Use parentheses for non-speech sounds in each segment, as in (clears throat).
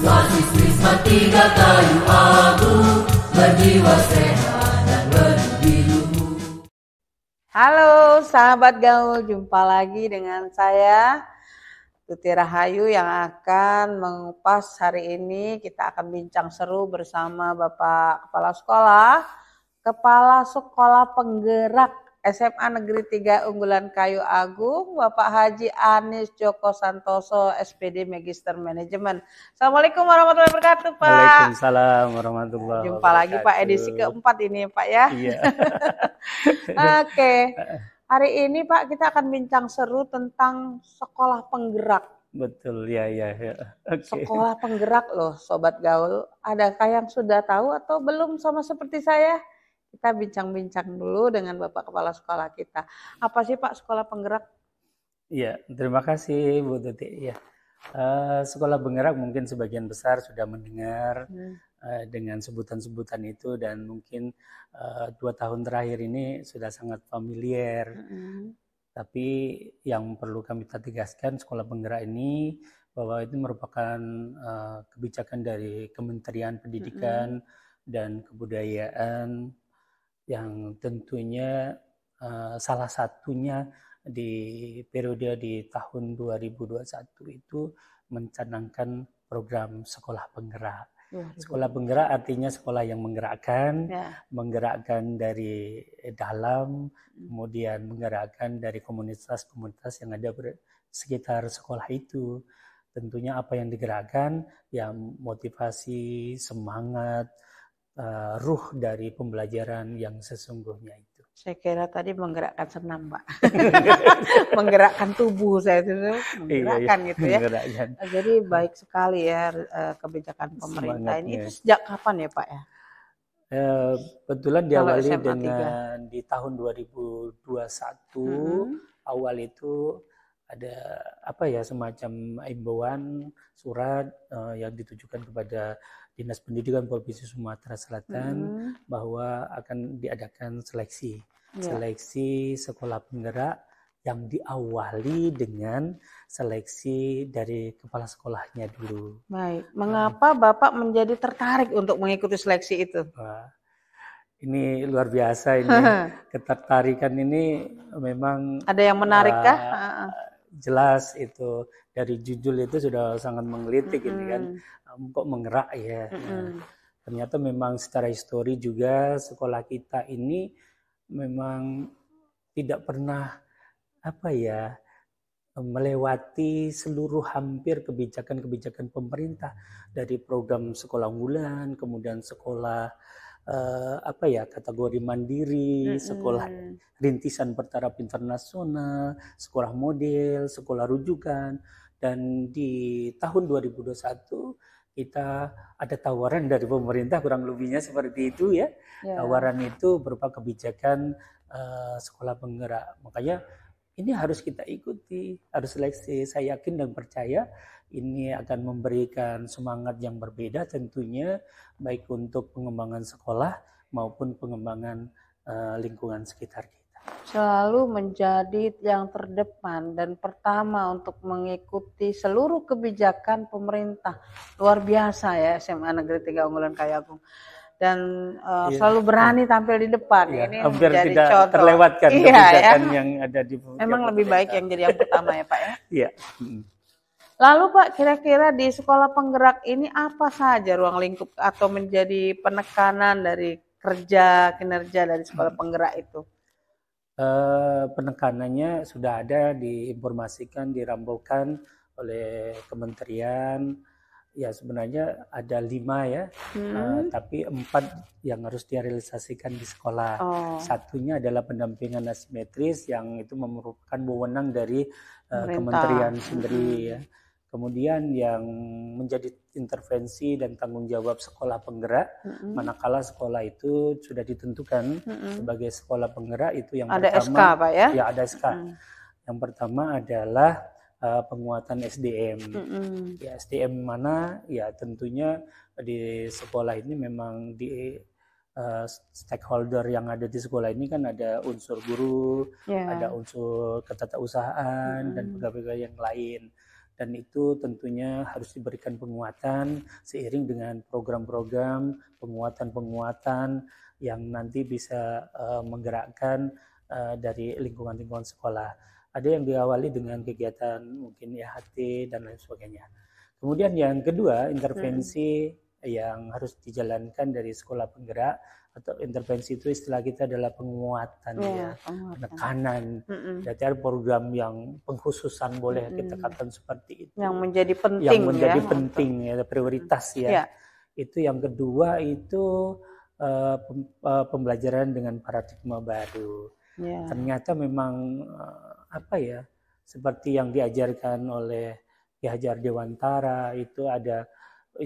Prisma tiga kayu Berjiwa sehat dan berbiru Halo sahabat gaul, jumpa lagi dengan saya Tuti Rahayu yang akan mengupas hari ini kita akan bincang seru bersama Bapak Kepala Sekolah Kepala Sekolah Penggerak SMA Negeri 3 Unggulan Kayu Agung, Bapak Haji Anis Joko Santoso, SPD Magister Manajemen. Assalamualaikum warahmatullahi wabarakatuh, Pak. Waalaikumsalam warahmatullahi wabarakatuh. Jumpa lagi Pak edisi keempat ini, Pak ya. Iya. (laughs) Oke. Hari ini Pak kita akan bincang seru tentang sekolah penggerak. Betul, ya, ya, ya. Okay. Sekolah penggerak loh, sobat gaul. Adakah yang sudah tahu atau belum sama seperti saya? kita bincang-bincang dulu dengan Bapak Kepala Sekolah kita. Apa sih Pak sekolah penggerak? Iya, terima kasih Bu Tuti. Ya. Uh, sekolah penggerak mungkin sebagian besar sudah mendengar hmm. uh, dengan sebutan-sebutan itu dan mungkin uh, dua tahun terakhir ini sudah sangat familiar. Hmm. Tapi yang perlu kami tegaskan sekolah penggerak ini bahwa itu merupakan uh, kebijakan dari Kementerian Pendidikan -hmm. dan Kebudayaan yang tentunya uh, salah satunya di periode di tahun 2021 itu mencanangkan program sekolah penggerak. Sekolah penggerak artinya sekolah yang menggerakkan, ya. menggerakkan dari dalam, hmm. kemudian menggerakkan dari komunitas-komunitas yang ada sekitar sekolah itu. Tentunya apa yang digerakkan, ya motivasi, semangat, uh, ruh dari pembelajaran yang sesungguhnya itu. Saya kira tadi menggerakkan senam, Pak. (laughs) menggerakkan tubuh saya itu menggerakkan iya, iya. gitu ya. Jadi baik sekali ya eh, kebijakan pemerintah Semangatnya. ini. Itu sejak kapan ya, Pak ya? Eh, kebetulan diawali dengan di tahun 2021 hmm. awal itu ada apa ya semacam imbauan surat uh, yang ditujukan kepada Dinas Pendidikan Provinsi Sumatera Selatan hmm. bahwa akan diadakan seleksi. Yeah. Seleksi sekolah penggerak yang diawali dengan seleksi dari kepala sekolahnya dulu. Baik, mengapa nah. Bapak menjadi tertarik untuk mengikuti seleksi itu? ini luar biasa ini (laughs) ketertarikan ini memang ada yang menarik kah? Uh, jelas itu dari judul itu sudah sangat menggelitik -hmm. ini kan mm-hmm kok menggerak ya. Mm -hmm. ternyata memang secara histori juga sekolah kita ini memang tidak pernah apa ya melewati seluruh hampir kebijakan-kebijakan pemerintah dari program sekolah unggulan, kemudian sekolah eh, apa ya kategori mandiri, mm -hmm. sekolah rintisan bertaraf internasional, sekolah model, sekolah rujukan dan di tahun 2021 kita ada tawaran dari pemerintah kurang lebihnya seperti itu ya. ya. Tawaran itu berupa kebijakan uh, sekolah penggerak. Makanya ini harus kita ikuti, harus seleksi. Saya yakin dan percaya ini akan memberikan semangat yang berbeda tentunya baik untuk pengembangan sekolah maupun pengembangan uh, lingkungan sekitar kita selalu menjadi yang terdepan dan pertama untuk mengikuti seluruh kebijakan pemerintah. Luar biasa ya SMA Negeri Tiga Unggulan Kayagung. Dan uh, eh, yeah. selalu berani tampil di depan. Yeah. Ini Hampir menjadi tidak contoh. terlewatkan iya, ya. kebijakan ya. yang ada di (laughs) Memang lebih baik yang jadi yang pertama ya Pak ya. (laughs) Iya. Lalu Pak, kira-kira di sekolah penggerak ini apa saja ruang lingkup atau menjadi penekanan dari kerja kinerja dari sekolah penggerak itu? Eh, penekanannya sudah ada diinformasikan, dirampungkan oleh kementerian. Ya sebenarnya ada lima ya, hmm. uh, tapi empat yang harus direalisasikan di sekolah. Oh. Satunya adalah pendampingan asimetris yang itu memerlukan wewenang dari uh, kementerian sendiri hmm. ya Kemudian yang menjadi intervensi dan tanggung jawab sekolah penggerak, mm-hmm. manakala sekolah itu sudah ditentukan mm-hmm. sebagai sekolah penggerak itu yang ada pertama, SK, Pak ya? Ya ada SK. Mm-hmm. Yang pertama adalah uh, penguatan SDM. Mm-hmm. Ya SDM mana? Ya tentunya di sekolah ini memang di uh, stakeholder yang ada di sekolah ini kan ada unsur guru, yeah. ada unsur ketatausahaan mm-hmm. dan pegawai-pegawai yang lain dan itu tentunya harus diberikan penguatan seiring dengan program-program penguatan-penguatan yang nanti bisa uh, menggerakkan uh, dari lingkungan-lingkungan sekolah. Ada yang diawali dengan kegiatan mungkin IHT e dan lain sebagainya. Kemudian yang kedua hmm. intervensi yang harus dijalankan dari sekolah penggerak atau intervensi itu istilah kita adalah penguatan ya, ya, penguatan. penekanan. Mm-mm. program yang pengkhususan boleh mm. kita katakan seperti itu. Yang menjadi penting yang menjadi ya, penting ya prioritas ya. ya. Itu yang kedua itu uh, pembelajaran dengan paradigma baru. Yeah. Ternyata memang uh, apa ya seperti yang diajarkan oleh Ki Hajar Dewantara itu ada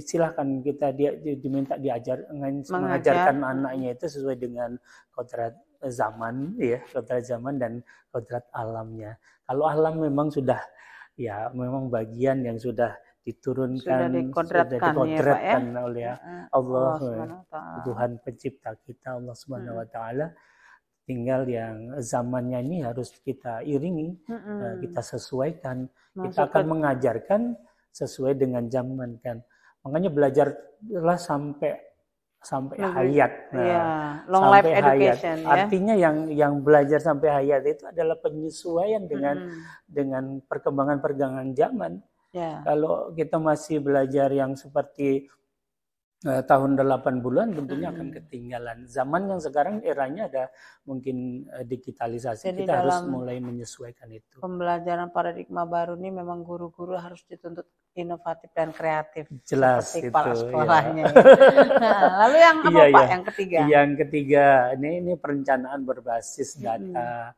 silahkan kita dia diminta diajar Mengajar. mengajarkan anaknya itu sesuai dengan kodrat zaman ya kodrat zaman dan kodrat alamnya kalau alam memang sudah ya memang bagian yang sudah diturunkan sudah dikodratkan, ya, ya? oleh Allah, Allah ya, Tuhan pencipta kita Allah Subhanahu mm. wa taala tinggal yang zamannya ini harus kita iringi, -hmm. kita sesuaikan, kita akan mengajarkan sesuai dengan zaman kan. Makanya belajarlah sampai sampai mm hayat. Nah, ya. Long sampai life education. Hayat. Ya? Artinya yang yang belajar sampai hayat itu adalah penyesuaian dengan mm -hmm. dengan perkembangan perkembangan zaman. Yeah. Kalau kita masih belajar yang seperti eh, tahun delapan bulan, tentunya -hmm. akan ketinggalan. Zaman yang sekarang eranya ada mungkin eh, digitalisasi. Jadi kita harus mulai menyesuaikan itu. Pembelajaran paradigma baru ini memang guru-guru harus dituntut inovatif dan kreatif. Jelas itu. Iya. sekolahnya. Iya. (laughs) nah, lalu yang iya, apa iya, Pak? Iya. Yang ketiga. Yang ketiga ini ini perencanaan berbasis data.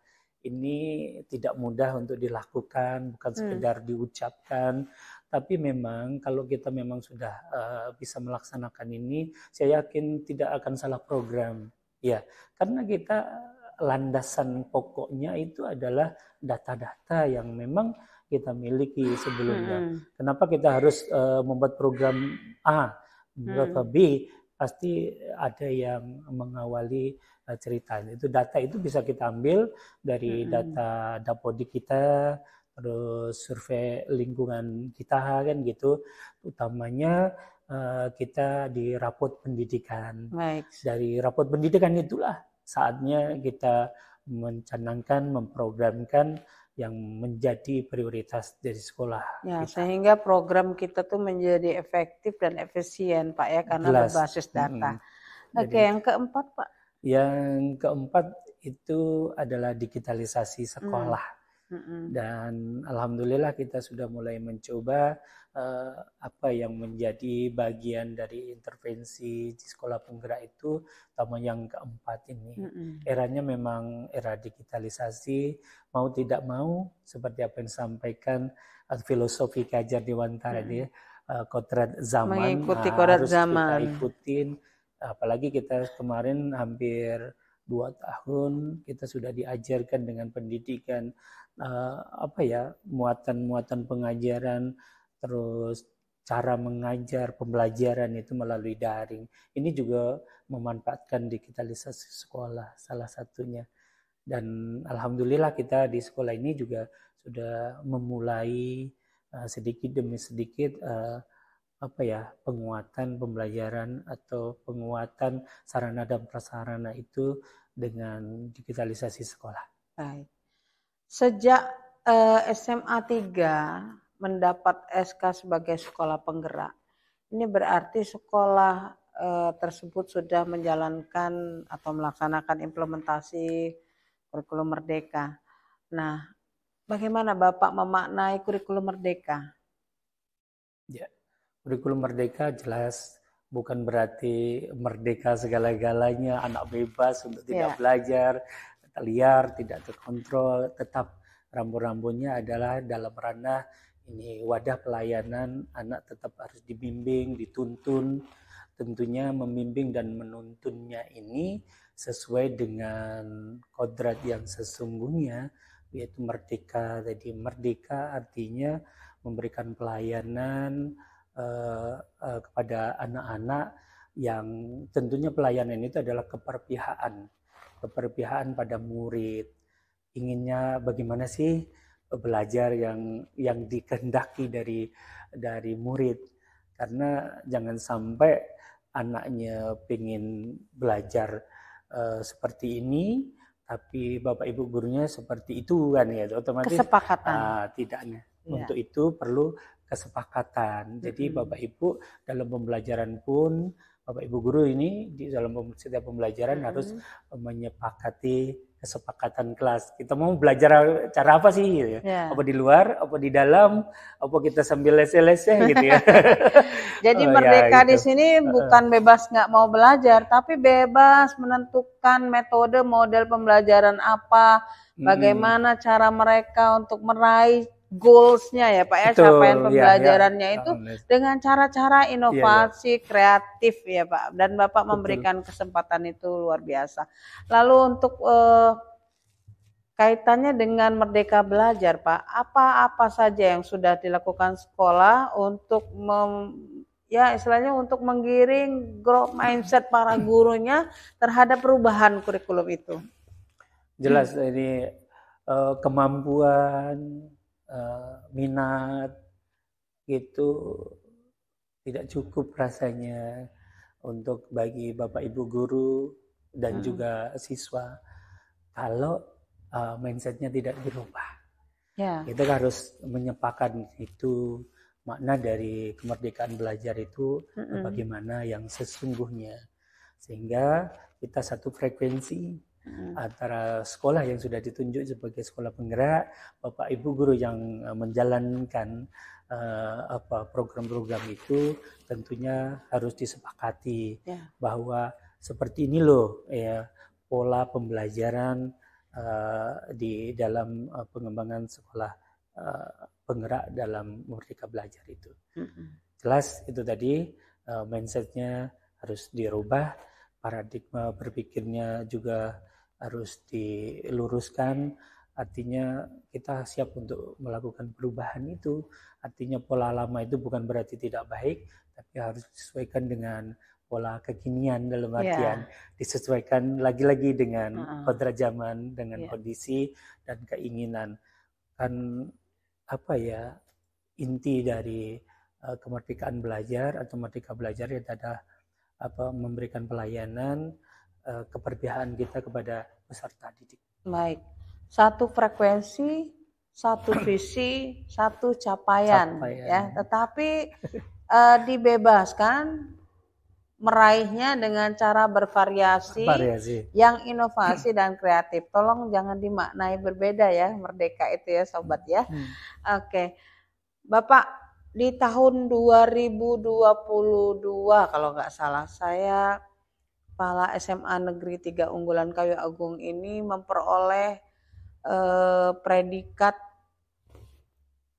Ini tidak mudah untuk dilakukan, bukan mm. sekedar hmm. diucapkan, tapi memang kalau kita memang sudah uh, bisa melaksanakan ini, saya yakin tidak akan salah program. Ya, karena kita landasan pokoknya itu adalah data-data yang memang kita miliki sebelumnya. Hmm. Kenapa kita harus uh, membuat program A, program hmm. B? Pasti ada yang mengawali uh, ceritanya. Itu data itu bisa kita ambil dari hmm. data dapodi kita, terus survei lingkungan kita kan gitu. Utamanya uh, kita di rapot pendidikan. Baik. Dari rapot pendidikan itulah saatnya kita mencanangkan, memprogramkan yang menjadi prioritas dari sekolah. Ya, kita. sehingga program kita tuh menjadi efektif dan efisien, Pak ya, karena Jelas. berbasis data. Hmm. Oke, Jadi, yang keempat, Pak. Yang keempat itu adalah digitalisasi sekolah. Dan alhamdulillah kita sudah mulai mencoba uh, apa yang menjadi bagian dari intervensi di sekolah penggerak itu, terutama yang keempat ini. Mm-hmm. Eranya memang era digitalisasi, mau tidak mau seperti apa yang disampaikan uh, filosofi Kajar Dewantara ya, mm-hmm. uh, eh, kodrat zaman mengikuti ah, kodrat harus zaman. kita ikutin apalagi kita kemarin hampir dua tahun kita sudah diajarkan dengan pendidikan uh, apa ya muatan-muatan pengajaran terus cara mengajar pembelajaran itu melalui daring ini juga memanfaatkan digitalisasi sekolah salah satunya dan alhamdulillah kita di sekolah ini juga sudah memulai uh, sedikit demi sedikit uh, apa ya penguatan pembelajaran atau penguatan sarana dan prasarana itu dengan digitalisasi sekolah. Baik. Sejak eh, SMA 3 mendapat SK sebagai sekolah penggerak. Ini berarti sekolah eh, tersebut sudah menjalankan atau melaksanakan implementasi kurikulum merdeka. Nah, bagaimana Bapak memaknai kurikulum merdeka? Ya kurikulum merdeka jelas bukan berarti merdeka segala-galanya, anak bebas untuk iya. tidak yeah. belajar, liar, tidak terkontrol, tetap rambu-rambunya adalah dalam ranah ini wadah pelayanan anak tetap harus dibimbing, dituntun, tentunya membimbing dan menuntunnya ini sesuai dengan kodrat yang sesungguhnya yaitu merdeka. Jadi merdeka artinya memberikan pelayanan uh, uh, kepada anak-anak yang tentunya pelayanan itu adalah keperpihakan, keperpihakan pada murid. Inginnya bagaimana sih belajar yang yang dikehendaki dari dari murid? Karena jangan sampai anaknya pengen belajar uh, seperti ini, tapi bapak ibu gurunya seperti itu kan ya, otomatis kesepakatan. Uh, tidaknya. Ya. Untuk itu perlu kesepakatan. Jadi hmm. Bapak Ibu dalam pembelajaran pun Bapak Ibu guru ini di dalam setiap pembelajaran hmm. harus menyepakati kesepakatan kelas. Kita mau belajar cara apa sih? Gitu ya? Yeah. Apa di luar, apa di dalam, apa kita sambil lese-lese (laughs) gitu ya. (laughs) Jadi oh, ya, merdeka ya, gitu. di sini bukan bebas nggak mau belajar, tapi bebas menentukan metode model pembelajaran apa, bagaimana hmm. cara mereka untuk meraih goalsnya ya Pak ya Betul, capaian iya, pembelajarannya ya, ya. itu dengan cara-cara iya, iya. inovasi ya, ya. kreatif ya Pak dan Bapak Betul. memberikan kesempatan itu luar biasa. Lalu untuk eh, kaitannya dengan Merdeka Belajar, Pak. Apa-apa saja yang sudah dilakukan sekolah untuk mem, ya istilahnya untuk menggiring growth mindset para (clears throat) gurunya terhadap perubahan kurikulum itu? Jelas ini eh, kemampuan Eh, minat itu tidak cukup rasanya untuk bagi bapak ibu guru dan hmm. juga siswa kalau uh, mindsetnya tidak dirubah. Yeah. Kita harus menyepakan itu makna dari kemerdekaan belajar itu mm -mm. bagaimana yang sesungguhnya sehingga kita satu frekuensi hmm. antara sekolah yang sudah ditunjuk sebagai sekolah penggerak, bapak ibu guru yang eh, menjalankan uh, apa program-program itu tentunya harus disepakati yeah. bahwa seperti ini loh ya pola pembelajaran uh, di dalam uh, pengembangan sekolah uh, penggerak dalam merdeka belajar itu. hmm Jelas itu tadi uh, mindsetnya harus dirubah, paradigma berpikirnya juga harus diluruskan artinya kita siap untuk melakukan perubahan itu artinya pola lama itu bukan berarti tidak baik tapi harus disesuaikan dengan pola kekinian dalam iya. artian yeah. disesuaikan lagi-lagi dengan uh -uh. zaman dengan yeah. kondisi dan keinginan kan apa ya inti dari uh, kemerdekaan belajar atau merdeka belajar itu adalah apa memberikan pelayanan Eh, keberpihakan kita kepada peserta didik. Baik, satu frekuensi, satu visi, satu capaian, capaian. ya. Tetapi e, dibebaskan meraihnya dengan cara bervariasi, Variasi. yang inovasi dan kreatif. Tolong jangan dimaknai berbeda ya, merdeka itu ya sobat ya. Hmm. Oke. Bapak di tahun 2022 kalau nggak salah saya Kepala SMA Negeri Tiga Unggulan Kayu Agung ini memperoleh eh, predikat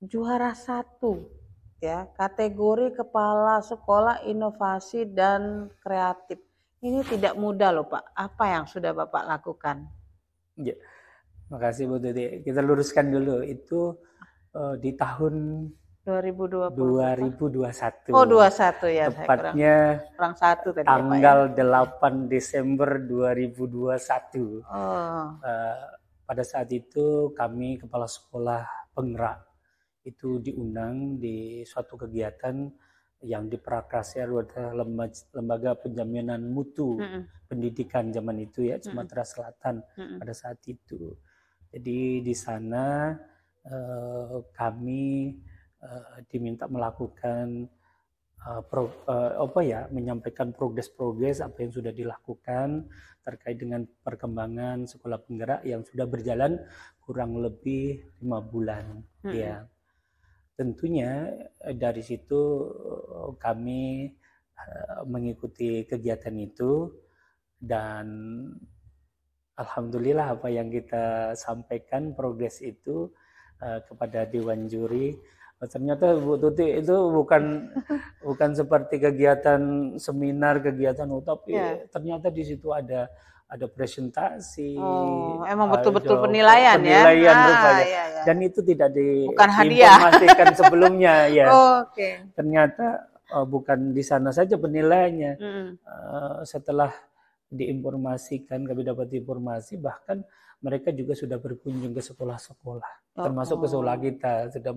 juara satu ya kategori kepala sekolah inovasi dan kreatif ini tidak mudah loh pak apa yang sudah bapak lakukan ya makasih bu Dede kita luruskan dulu itu eh, di tahun 2021. Oh, 21 ya. Tepatnya saya kurang, kurang satu tadi ya, ya. tanggal ya, ya? 8 Desember 2021. Oh. Uh, pada saat itu kami kepala sekolah penggerak itu diundang di suatu kegiatan yang diperakasai oleh lembaga, penjaminan mutu mm -hmm. pendidikan zaman itu ya Sumatera mm -hmm. Selatan mm -hmm. pada saat itu. Jadi di sana uh, kami Eh, diminta melakukan uh, pro, uh, apa ya menyampaikan progres-progres apa yang sudah dilakukan terkait dengan perkembangan sekolah penggerak yang sudah berjalan kurang lebih lima bulan hmm. ya tentunya dari situ kami uh, mengikuti kegiatan itu dan alhamdulillah apa yang kita sampaikan progres itu uh, kepada dewan juri Oh, ternyata Bu Tuti itu bukan bukan seperti kegiatan seminar, kegiatan utopi. Yeah. Ternyata di situ ada ada presentasi. Oh, emang betul-betul penilaian, penilaian ya. Penilaian ah, Iya, iya. Dan itu tidak diinformasikan sebelumnya (laughs) ya. Oh, Oke. Okay. Ternyata uh, bukan di sana saja penilaiannya. Mm. Uh, setelah diinformasikan, kami dapat informasi bahkan mereka juga sudah berkunjung ke sekolah-sekolah, oh, termasuk ke oh. sekolah kita sudah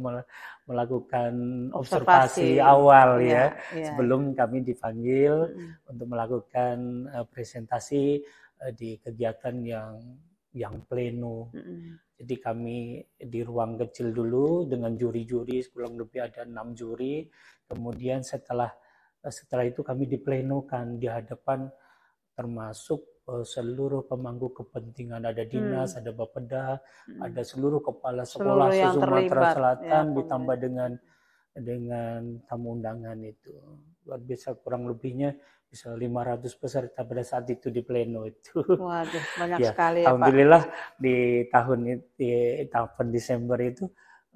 melakukan observasi, observasi awal ya, ya, ya sebelum kami dipanggil hmm. untuk melakukan uh, presentasi uh, di kegiatan yang yang pleno. Hmm. Jadi kami di ruang kecil dulu dengan juri-juri kurang lebih ada enam juri. Kemudian setelah eh, setelah itu kami diplenokan di hadapan termasuk Eh, seluruh pemangku kepentingan ada dinas, hmm. ada bapeda, hmm. ada seluruh kepala sekolah seluruh Sumatera ya, Selatan ya, ditambah dengan dengan tamu undangan itu luar biasa kurang lebihnya bisa 500 peserta pada saat itu di pleno itu. Waduh, banyak (laughs) ya, sekali ya, Alhamdulillah Pak. di tahun di tahun Desember itu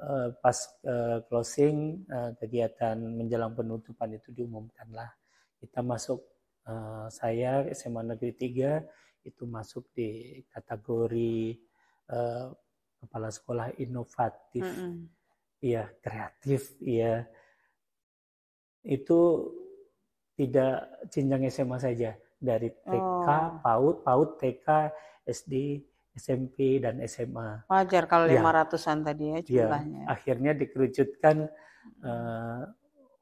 eh, pas eh, closing kegiatan menjelang penutupan itu diumumkanlah kita masuk Eh, saya SMA Negeri 3 itu masuk di kategori uh, kepala sekolah inovatif. mm -hmm. Ya, kreatif, ya Itu tidak jenjang SMA saja, dari TK, oh. PAUD, PAUD, TK, SD, SMP dan SMA. Wajar kalau ya. 500-an tadi ya iya, jumlahnya. Ya, akhirnya dikerucutkan uh,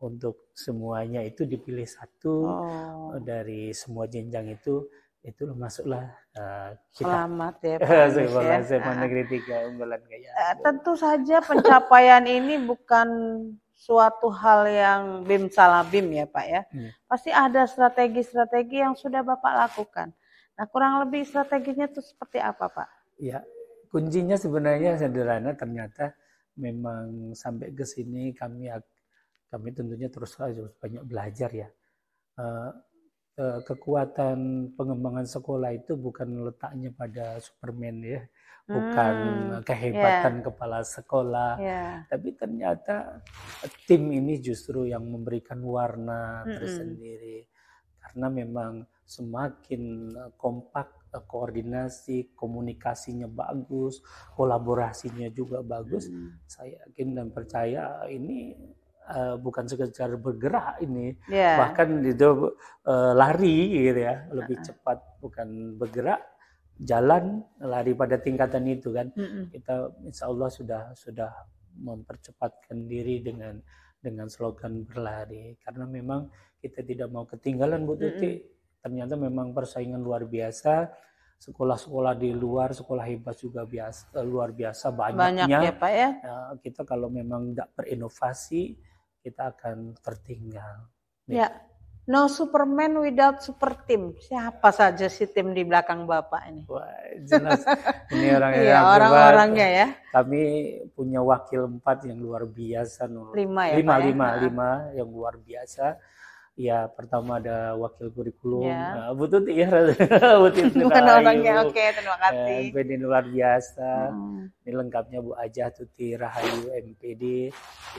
untuk semuanya itu dipilih satu oh. Eh, dari semua jenjang itu itu masuklah uh, kita. Selamat ya (laughs) Pak Selamat ya. Ah. Negeri Tiga Unggulan Gaya. Eh, tentu saja pencapaian ini bukan suatu hal yang bim salabim ya Pak ya. Hmm. Pasti ada strategi-strategi yang sudah Bapak lakukan. Nah kurang lebih strateginya itu seperti apa Pak? Ya kuncinya sebenarnya sederhana ternyata memang sampai ke sini kami kami tentunya terus harus banyak belajar ya. Eh, eh, kekuatan pengembangan sekolah itu bukan letaknya pada Superman ya, bukan hmm, kehebatan yeah. kepala sekolah, yeah. tapi ternyata tim ini justru yang memberikan warna mm -hmm. tersendiri karena memang semakin eh, kompak koordinasi, komunikasinya bagus, kolaborasinya juga bagus. Hmm. Saya yakin dan percaya ini uh, bukan sekedar bergerak ini yeah. bahkan itu uh, lari gitu ya lebih uh -uh. cepat bukan bergerak jalan lari pada tingkatan itu kan mm -mm. kita insya Allah sudah sudah mempercepatkan diri dengan dengan slogan berlari karena memang kita tidak mau ketinggalan Bu Tuti mm -mm. ternyata memang persaingan luar biasa sekolah-sekolah di luar sekolah hebat juga biasa eh, luar biasa banyaknya Banyak ya, Pak, ya? Ya, kita kalau memang tidak berinovasi kita akan tertinggal ya. ya no superman without super team siapa saja si tim di belakang bapak ini Wah, jelas ini (laughs) orang ya, orang-orangnya ya kami punya wakil empat yang luar biasa lima ya lima Pak, ya? lima, ya? lima yang luar biasa ya pertama ada wakil kurikulum yeah. Iya. uh, ya. (laughs) (laughs) Bu ya Bu Tuti bukan oke okay, terima kasih MPD luar biasa hmm. ini lengkapnya Bu Aja Tuti Rahayu MPD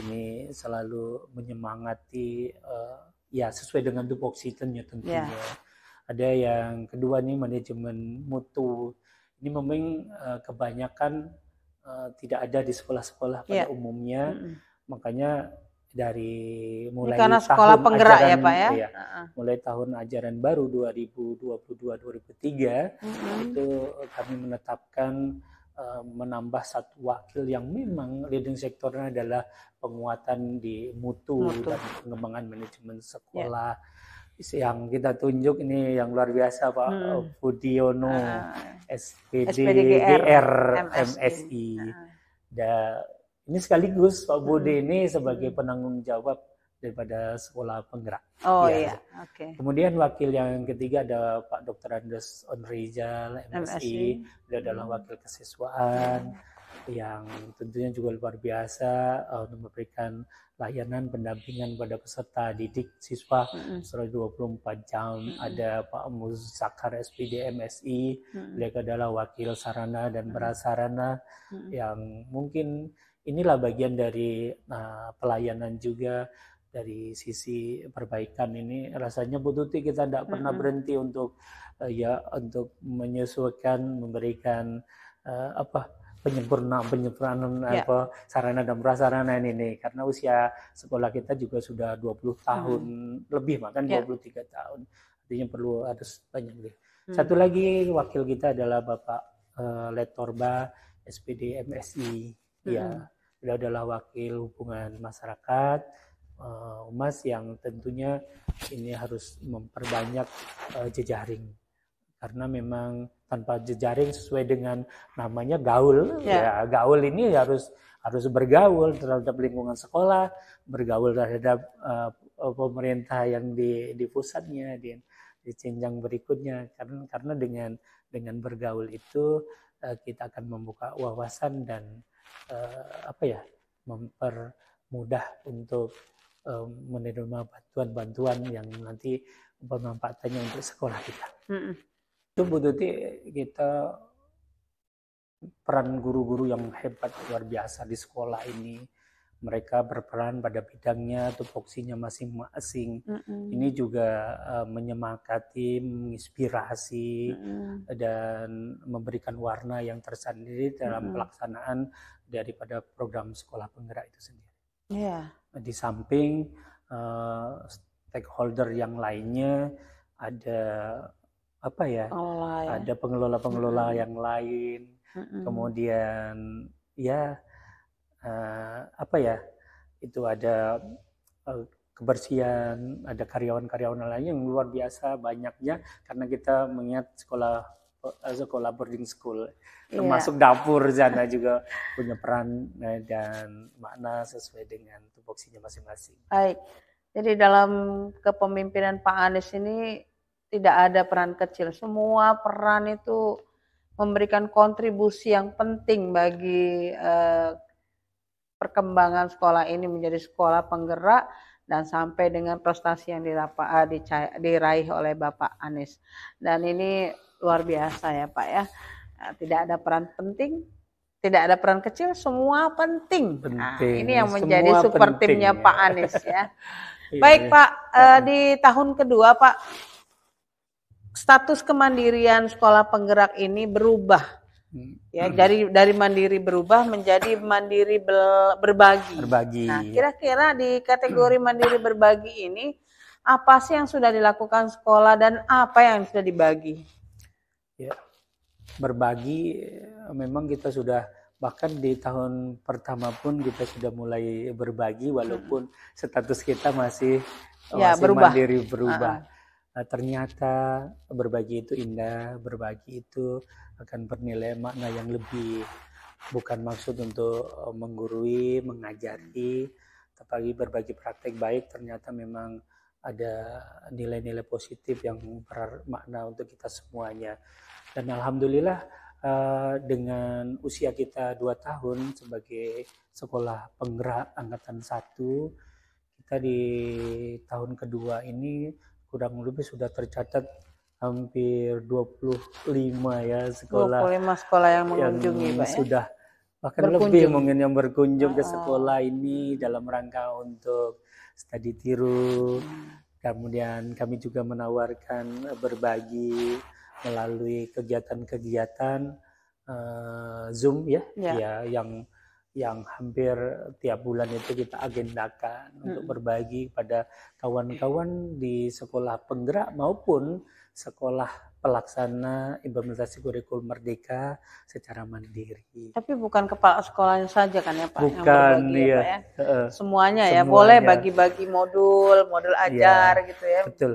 ini selalu menyemangati uh, ya sesuai dengan tupoksi tentunya yeah. ada yang kedua nih manajemen mutu ini memang uh, kebanyakan uh, tidak ada di sekolah-sekolah pada yeah. umumnya mm -hmm. makanya dari mulai karena karena sekolah penggerak ya, ajaran, ya Pak ya. ya uh -uh. Mulai tahun ajaran baru 2022-2023 uh-huh. Mm-hmm. itu kami menetapkan uh, menambah satu wakil yang memang leading sektornya adalah penguatan di mutu, mutu. dan pengembangan manajemen sekolah. Yeah yang kita tunjuk ini yang luar biasa Pak hmm. Budiono uh, SPD, MSI. Uh. Ini sekaligus Pak hmm. Budi ini sebagai hmm. penanggung jawab daripada sekolah penggerak. Oh ya. iya, oke. Okay. Kemudian wakil yang ketiga ada Pak Dr. Andes Onrijal, MSI, Dia adalah hmm. wakil kesiswaan yang tentunya juga luar biasa uh, memberikan layanan pendampingan pada peserta didik siswa mm-hmm. selama 24 jam mm-hmm. ada Pak Muzakar SPD MSI mm-hmm. beliau adalah wakil sarana dan prasarana mm-hmm. yang mungkin inilah bagian dari nah, pelayanan juga dari sisi perbaikan ini rasanya Bu Tuti kita tidak pernah mm -hmm. berhenti untuk uh, ya untuk menyesuaikan memberikan uh, apa penyempurna penyempurnaan yeah. apa sarana dan prasarana ini karena usia sekolah kita juga sudah 20 tahun mm -hmm. lebih bahkan yeah. 23 tahun artinya perlu harus banyak lebih. Mm -hmm. Satu lagi wakil kita adalah Bapak uh, Letorba SPD MSI mm -hmm. ya beliau adalah wakil hubungan masyarakat uh, umas yang tentunya ini harus memperbanyak uh, jejaring karena memang tanpa jejaring sesuai dengan namanya gaul yeah. ya gaul ini harus harus bergaul terhadap lingkungan sekolah bergaul terhadap uh, pemerintah yang di di pusatnya di di jenjang berikutnya karena karena dengan dengan bergaul itu uh, kita akan membuka wawasan dan uh, apa ya mempermudah untuk uh, menerima bantuan-bantuan yang nanti bermanfaatnya untuk sekolah kita. Mm -mm. Itu butuh kita peran guru-guru yang hebat luar biasa di sekolah ini mereka berperan pada bidangnya tupoksinya masing-masing. Mm -hmm. Ini juga uh, eh, menyemakati, menginspirasi mm -hmm. dan memberikan warna yang tersendiri dalam mm -hmm. pelaksanaan daripada program sekolah penggerak itu sendiri. Yeah. Di samping uh, stakeholder yang lainnya ada apa ya? Oh, Ada pengelola-pengelola mm -hmm. yang lain. Mm -hmm. Kemudian ya uh, apa ya itu ada uh, kebersihan, ada karyawan-karyawan lain yang luar biasa banyaknya karena kita mengingat sekolah eh, sekolah boarding school iya. termasuk yeah. dapur Zana juga punya peran dan makna sesuai dengan tupoksinya masing-masing. Baik. Jadi dalam kepemimpinan Pak Anies ini tidak ada peran kecil. Semua peran itu memberikan kontribusi yang penting bagi uh, perkembangan sekolah ini menjadi sekolah penggerak dan sampai dengan prestasi yang dirapa, eh, diraih oleh Bapak Anies. Dan ini luar biasa ya Pak ya. Nah, tidak ada peran penting, tidak ada peran kecil, semua penting. Nah, penting. Nah, ini yang menjadi semua super timnya ya. Pak Anies ya. (laughs) Iya, Baik iya. Pak, uh, di tahun kedua Pak, status kemandirian sekolah penggerak ini berubah Ya, hmm. dari dari mandiri berubah menjadi mandiri berbagi. Berbagi. Nah, kira-kira di kategori mandiri berbagi ini apa sih yang sudah dilakukan sekolah dan apa yang sudah dibagi? Ya. Berbagi memang kita sudah bahkan di tahun pertama pun kita sudah mulai berbagi walaupun hmm. status kita masih ya, masih berubah. mandiri berubah. Uh Eh, ternyata berbagi itu indah, berbagi itu akan bernilai makna yang lebih. Bukan maksud untuk eh, menggurui, mengajari, tapi berbagi praktek baik ternyata memang ada nilai-nilai positif yang bermakna untuk kita semuanya. Dan alhamdulillah eh, dengan usia kita dua tahun sebagai sekolah penggerak angkatan satu kita di tahun kedua ini kurang lebih sudah tercatat hampir 25 ya sekolah 25 sekolah yang mengunjungi yang Pak ya? sudah bahkan berkunjung. lebih mungkin yang berkunjung ke ah. sekolah ini dalam rangka untuk studi tiru kemudian kami juga menawarkan berbagi melalui kegiatan-kegiatan uh, Zoom ya, ya ya yang yang hampir tiap bulan itu kita agendakan hmm. untuk berbagi pada kawan-kawan di sekolah penggerak maupun sekolah pelaksana implementasi kurikulum merdeka secara mandiri. Tapi bukan kepala sekolahnya saja kan ya Pak? Bukan, ya, iya. Ya, ya? uh, Semuanya, Semuanya ya, boleh bagi-bagi modul, modul iya, ajar ya, gitu ya. Betul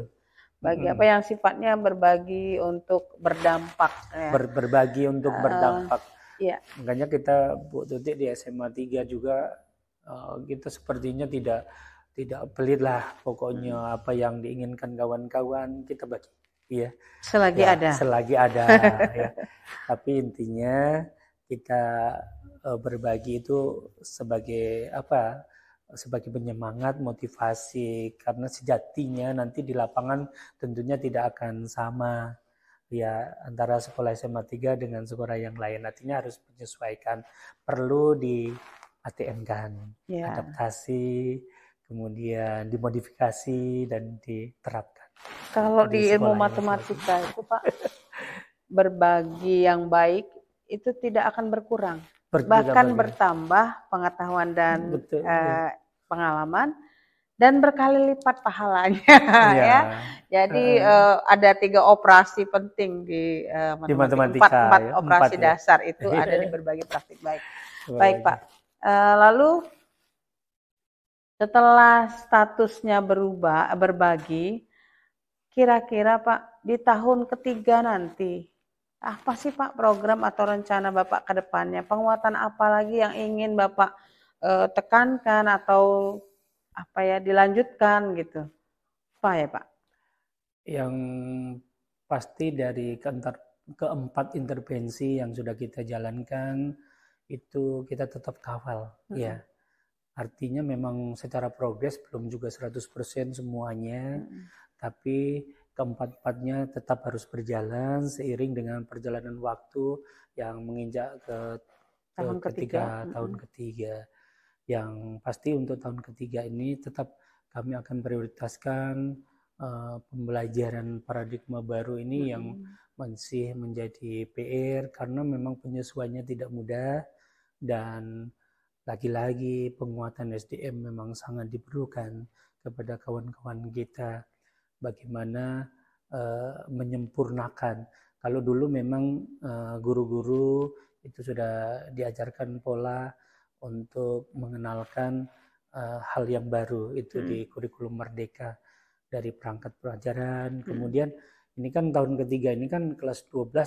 bagi hmm. apa yang sifatnya berbagi untuk berdampak ya. Ber, berbagi untuk uh, berdampak Iya. Makanya kita Bu Tutik di SMA 3 juga uh, kita sepertinya tidak tidak pelit lah pokoknya hmm. apa yang diinginkan kawan-kawan kita bagi ya. Selagi ya, ada. Selagi ada (laughs) ya. Tapi intinya kita uh, berbagi itu sebagai apa? sebagai penyemangat, motivasi karena sejatinya nanti di lapangan tentunya tidak akan sama ya antara sekolah SMA 3 dengan sekolah yang lain artinya harus menyesuaikan perlu di ATM kan yeah. adaptasi kemudian dimodifikasi dan diterapkan kalau di, di ilmu matematika itu Pak berbagi yang baik itu tidak akan berkurang Berkira bahkan bertambah pengetahuan dan Betul, uh, eh, betul. pengalaman dan berkali lipat pahalanya (laughs) ya. ya. Jadi uh, uh, ada tiga operasi penting di, uh, di matematika. Empat, empat ya. operasi empat, ya. dasar ya. itu iya. ada di berbagai praktik baik. Baik, Pak. Uh, lalu setelah statusnya berubah berbagi, kira-kira Pak di tahun ketiga nanti apa sih Pak program atau rencana Bapak ke depannya? Penguatan apa lagi yang ingin Bapak uh, tekankan atau apa ya dilanjutkan gitu apa ya pak yang pasti dari keempat intervensi yang sudah kita jalankan itu kita tetap kawal hmm. ya artinya memang secara progres belum juga 100% semuanya hmm. tapi keempat-empatnya tetap harus berjalan seiring dengan perjalanan waktu yang menginjak ke tahun ketiga, ketiga mm hmm. ketiga yang pasti untuk tahun ketiga ini tetap kami akan prioritaskan uh, pembelajaran paradigma baru ini hmm. yang masih menjadi PR karena memang penyesuaiannya tidak mudah dan lagi-lagi penguatan SDM memang sangat diperlukan kepada kawan-kawan kita bagaimana uh, menyempurnakan kalau dulu memang eh, guru-guru uh, guru -guru itu sudah diajarkan pola untuk mengenalkan uh, hal yang baru itu hmm. di kurikulum merdeka dari perangkat pelajaran. Hmm. Kemudian ini kan tahun ketiga ini kan kelas 12 juga,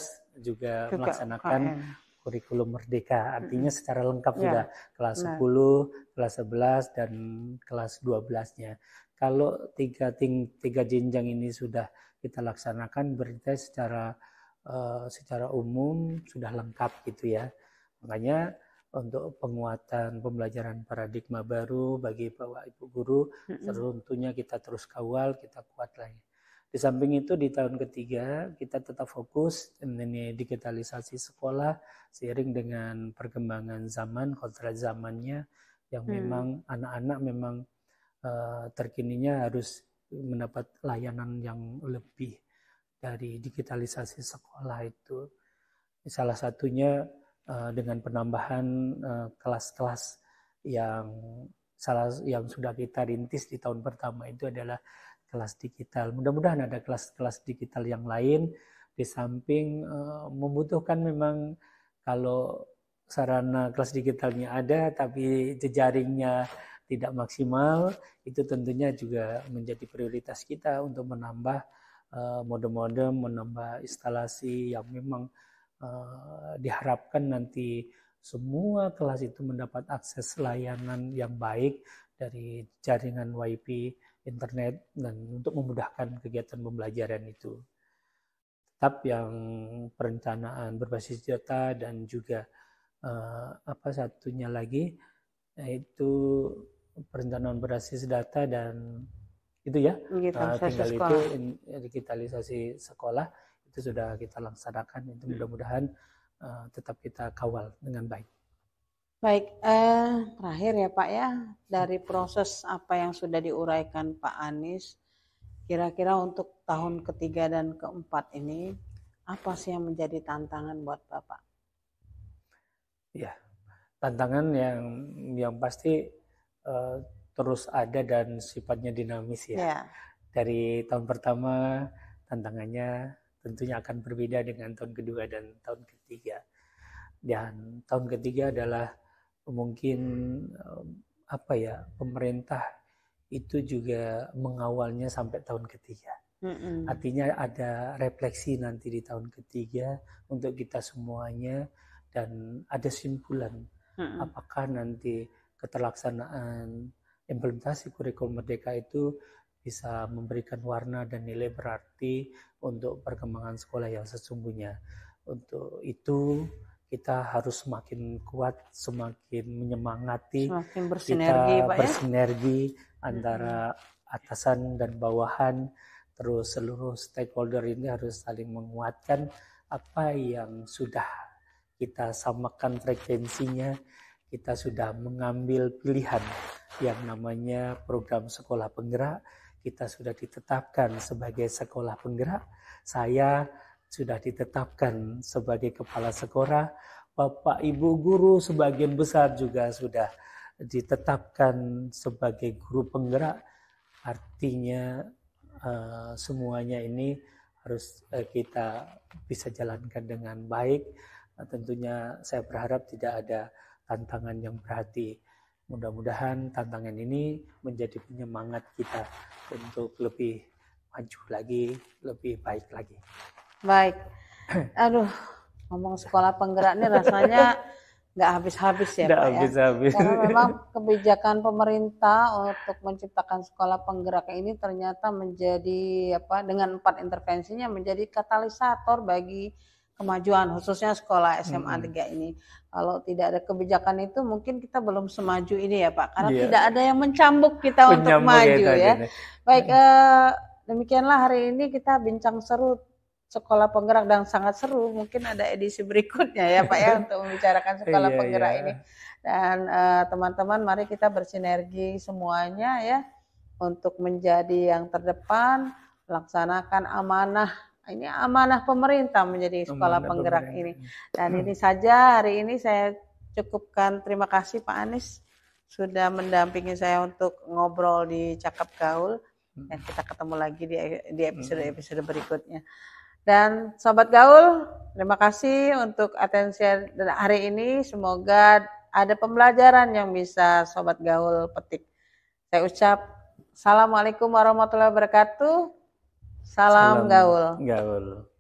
juga melaksanakan KM. kurikulum merdeka. Artinya hmm. secara lengkap ya. sudah kelas nah. 10, kelas 11 dan kelas 12-nya. Kalau tiga ting tiga jenjang ini sudah kita laksanakan berita secara uh, secara umum sudah lengkap gitu ya. Makanya untuk penguatan pembelajaran paradigma baru bagi Bapak Ibu guru. Tentunya kita terus kawal, kita kuat lagi. Ya. Di samping itu di tahun ketiga kita tetap fokus ini digitalisasi sekolah seiring dengan perkembangan zaman, kontrak zamannya yang hmm. memang anak-anak memang uh, terkininya harus mendapat layanan yang lebih dari digitalisasi sekolah itu. Salah satunya Eh, dengan penambahan eh, kelas-kelas yang salah yang sudah kita rintis di tahun pertama itu adalah kelas digital. Mudah-mudahan ada kelas-kelas digital yang lain di samping eh, membutuhkan memang kalau sarana kelas digitalnya ada tapi jejaringnya tidak maksimal itu tentunya juga menjadi prioritas kita untuk menambah modem-modem menambah instalasi yang memang Eh, diharapkan nanti semua kelas itu mendapat akses layanan yang baik dari jaringan WiFi internet dan untuk memudahkan kegiatan pembelajaran itu. Tetap yang perencanaan berbasis data dan juga uh, apa satunya lagi yaitu perencanaan berbasis data dan itu ya gitu, uh, sekolah. itu digitalisasi sekolah itu sudah kita laksanakan itu hmm. mudah-mudahan uh, tetap kita kawal dengan baik. Baik, eh, terakhir ya Pak ya dari proses apa yang sudah diuraikan Pak Anies, kira-kira untuk tahun ketiga dan keempat ini apa sih yang menjadi tantangan buat Bapak? Ya, tantangan yang yang pasti eh, terus ada dan sifatnya dinamis ya. ya. Dari tahun pertama tantangannya tentunya akan berbeda dengan tahun kedua dan tahun ketiga. Dan tahun ketiga adalah mungkin apa ya pemerintah itu juga mengawalnya sampai tahun ketiga. mm mm Artinya ada refleksi nanti di tahun ketiga untuk kita semuanya dan ada simpulan mm mm apakah nanti keterlaksanaan implementasi kurikulum merdeka itu bisa memberikan warna dan nilai berarti untuk perkembangan sekolah yang sesungguhnya. Untuk itu kita harus semakin kuat, semakin menyemangati, semakin bersinergi, kita Pak, ya. bersinergi antara atasan dan bawahan, terus seluruh stakeholder ini harus saling menguatkan apa yang sudah kita samakan frekuensinya, kita sudah mengambil pilihan yang namanya program sekolah penggerak kita sudah ditetapkan sebagai sekolah penggerak. Saya sudah ditetapkan sebagai kepala sekolah. Bapak Ibu guru sebagian besar juga sudah ditetapkan sebagai guru penggerak. Artinya uh, semuanya ini harus eh, kita bisa jalankan dengan baik. tentunya saya berharap tidak ada tantangan yang berarti Mudah-mudahan tantangan ini menjadi penyemangat kita untuk lebih maju lagi, lebih baik lagi. Baik. (clears throat) Aduh, ngomong sekolah penggerak ini rasanya nggak habis-habis ya nggak habis -habis. ya. Karena memang kebijakan pemerintah untuk menciptakan sekolah penggerak ini ternyata menjadi apa dengan empat intervensinya menjadi katalisator bagi kemajuan khususnya sekolah SMA 3 ini. Kalau tidak ada kebijakan itu mungkin kita belum semaju ini ya Pak karena yeah. tidak ada yang mencambuk kita Penyambuk untuk ya, maju ya. ya. Baik eh, demikianlah hari ini kita bincang seru sekolah penggerak dan sangat seru. Mungkin ada edisi berikutnya ya Pak ya (laughs) untuk membicarakan sekolah yeah, penggerak yeah. ini. Dan eh, teman-teman eh, mari kita bersinergi semuanya ya untuk menjadi yang terdepan, melaksanakan amanah ini amanah pemerintah menjadi sekolah amanah penggerak ini. Dan hmm. ini saja hari ini saya cukupkan. Terima kasih Pak Anies sudah mendampingi saya untuk ngobrol di Cakap Gaul. Hmm. Dan kita ketemu lagi di e-, di episode-episode hmm. berikutnya. Dan sobat gaul, terima kasih untuk atensi hari ini. Semoga ada pembelajaran yang bisa sobat gaul petik. Saya ucap Assalamualaikum warahmatullahi wabarakatuh. Salam, Salam gaul. Gaul.